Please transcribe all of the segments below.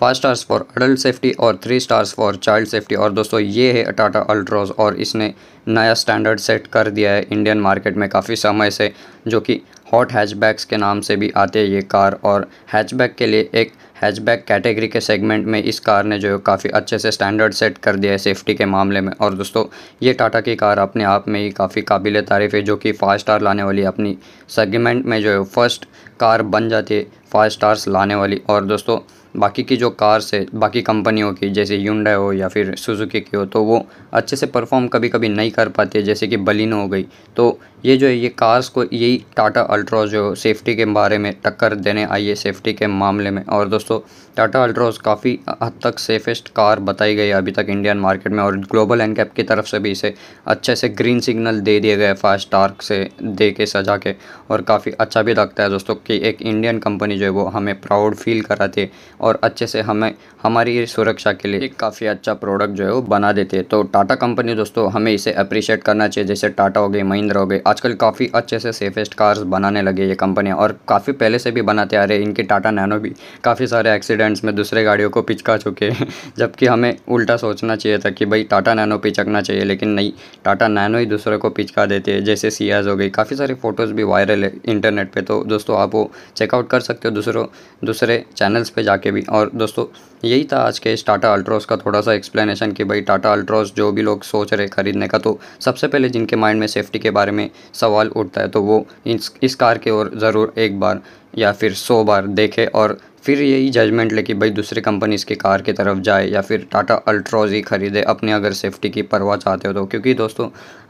five stars for adult safety और three stars for child safety और दोस्तों ये है टाटा अल्ट्रोज और इसने नया स्टैंडर्ड सेट कर दिया है इंडियन मार्केट में काफ़ी समय से जो कि हॉट हैचबैक्स के नाम से भी आते हैं ये कार और हैचबैग के लिए एक हैचबैक कैटेगरी के सेगमेंट में इस कार ने जो है काफ़ी अच्छे से स्टैंडर्ड सेट कर दिया है सेफ्टी के मामले में और दोस्तों ये टाटा की कार अपने आप में ही काफ़ी काबिल तारीफ़ है जो कि फाइव स्टार लाने वाली अपनी सेगमेंट में जो है फर्स्ट कार बन जाती है फाइव स्टार्स लाने वाली और दोस्तों बाकी की जो कार्स है बाकी कंपनियों की जैसे यूंडा हो या फिर सुजुकी की हो तो वो अच्छे से परफॉर्म कभी कभी नहीं कर पाते जैसे कि बलिनो हो गई तो ये जो है ये कार्स को यही टाटा अल्ट्रोज जो सेफ्टी के बारे में टक्कर देने आई है सेफ्टी के मामले में और दोस्तों टाटा अल्ट्रोज काफ़ी हद तक सेफेस्ट कार बताई गई है अभी तक इंडियन मार्केट में और ग्लोबल एंड कैप की तरफ से भी इसे अच्छे से ग्रीन सिग्नल दे दिया गया फास्ट टार्क से दे के सजा के और काफ़ी अच्छा भी लगता है दोस्तों कि एक इंडियन कंपनी जो है वो हमें प्राउड फील कराती है और अच्छे से हमें हमारी सुरक्षा के लिए एक काफ़ी अच्छा प्रोडक्ट जो है वो बना देती है तो टाटा कंपनी दोस्तों हमें इसे अप्रिशिएट करना चाहिए जैसे टाटा हो गए महिंद्रा हो गए आजकल काफ़ी अच्छे से सेफेस्ट कार्स बनाने लगे ये कंपनियाँ और काफ़ी पहले से भी बनाते आ रहे हैं इनके टाटा नैनो भी काफ़ी सारे एक्सीडेंट्स में दूसरे गाड़ियों को पिचका चुके हैं जबकि हमें उल्टा सोचना चाहिए था कि भाई टाटा नैनो पिचकना चाहिए लेकिन नहीं टाटा नैनो ही दूसरे को पिचका देते हैं जैसे सियाज हो गई काफ़ी सारी फ़ोटोज़ भी वायरल है इंटरनेट पर तो दोस्तों आप वो चेकआउट कर सकते हो दूसरों दूसरे चैनल्स पर जाके भी और दोस्तों यही था आज के इस टाटा अल्ट्रोस का थोड़ा सा एक्सप्लेनेशन कि भाई टाटा अल्ट्रोस जो भी लोग सोच रहे खरीदने का तो सबसे पहले जिनके माइंड में सेफ्टी के बारे में सवाल उठता है तो वो इस कार के ओर ज़रूर एक बार या फिर सौ बार देखे और फिर यही जजमेंट ले कि भाई दूसरी कंपनीज़ इसके कार की तरफ जाए या फिर टाटा अल्ट्रोज ही ख़रीदे अपने अगर सेफ्टी की परवाह चाहते हो तो क्योंकि दोस्तों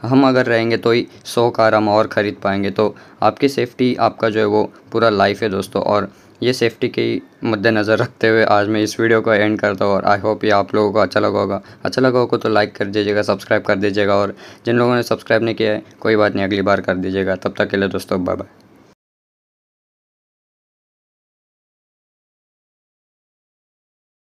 हम अगर रहेंगे तो ही सौ कार हम और ख़रीद पाएंगे तो आपकी सेफ्टी आपका जो है वो पूरा लाइफ है दोस्तों और ये सेफ्टी के मद्देनज़र रखते हुए आज मैं इस वीडियो को एंड करता हूँ और आई होप ये आप लोगों को अच्छा लगा होगा अच्छा लगा होगा तो लाइक कर दीजिएगा सब्सक्राइब कर दीजिएगा और जिन लोगों ने सब्सक्राइब नहीं किया है कोई बात नहीं अगली बार कर दीजिएगा तब तक के लिए दोस्तों बाय बाय